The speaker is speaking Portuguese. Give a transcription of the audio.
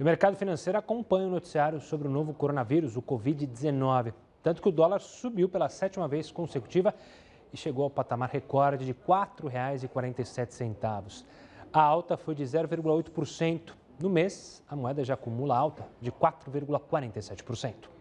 o mercado financeiro acompanha o noticiário sobre o novo coronavírus, o Covid-19. Tanto que o dólar subiu pela sétima vez consecutiva e chegou ao patamar recorde de R$ 4,47. A alta foi de 0,8%. No mês, a moeda já acumula alta de 4,47%.